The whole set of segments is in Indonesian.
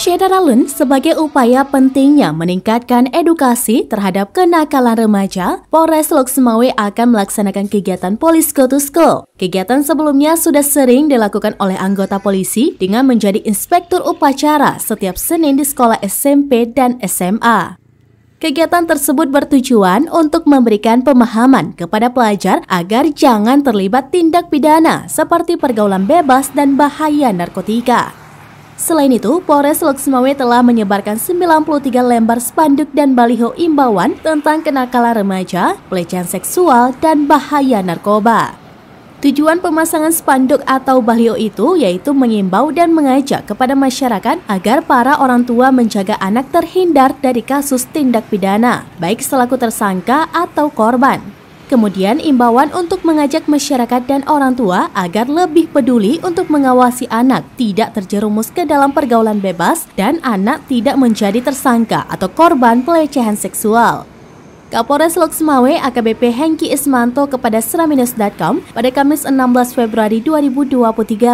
Shedara Alun sebagai upaya pentingnya meningkatkan edukasi terhadap kenakalan remaja, Polres Lok akan melaksanakan kegiatan Polis Go to School. Kegiatan sebelumnya sudah sering dilakukan oleh anggota polisi dengan menjadi inspektur upacara setiap Senin di sekolah SMP dan SMA. Kegiatan tersebut bertujuan untuk memberikan pemahaman kepada pelajar agar jangan terlibat tindak pidana seperti pergaulan bebas dan bahaya narkotika. Selain itu, Polres Loksemawe telah menyebarkan 93 lembar spanduk dan baliho imbauan tentang kenakalan remaja, pelecehan seksual, dan bahaya narkoba. Tujuan pemasangan spanduk atau baliho itu yaitu mengimbau dan mengajak kepada masyarakat agar para orang tua menjaga anak terhindar dari kasus tindak pidana, baik selaku tersangka atau korban. Kemudian imbauan untuk mengajak masyarakat dan orang tua agar lebih peduli untuk mengawasi anak tidak terjerumus ke dalam pergaulan bebas dan anak tidak menjadi tersangka atau korban pelecehan seksual. Kapolres Lok AKBP Hengki Ismanto kepada Seraminus.com pada Kamis 16 Februari 2023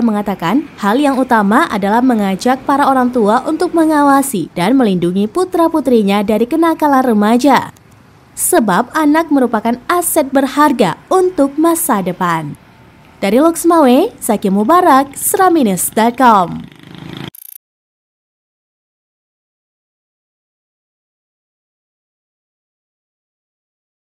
mengatakan hal yang utama adalah mengajak para orang tua untuk mengawasi dan melindungi putra-putrinya dari kenakalan remaja sebab anak merupakan aset berharga untuk masa depan. Dari Loksmawe, Zaki Mubarak, Sraminus.com.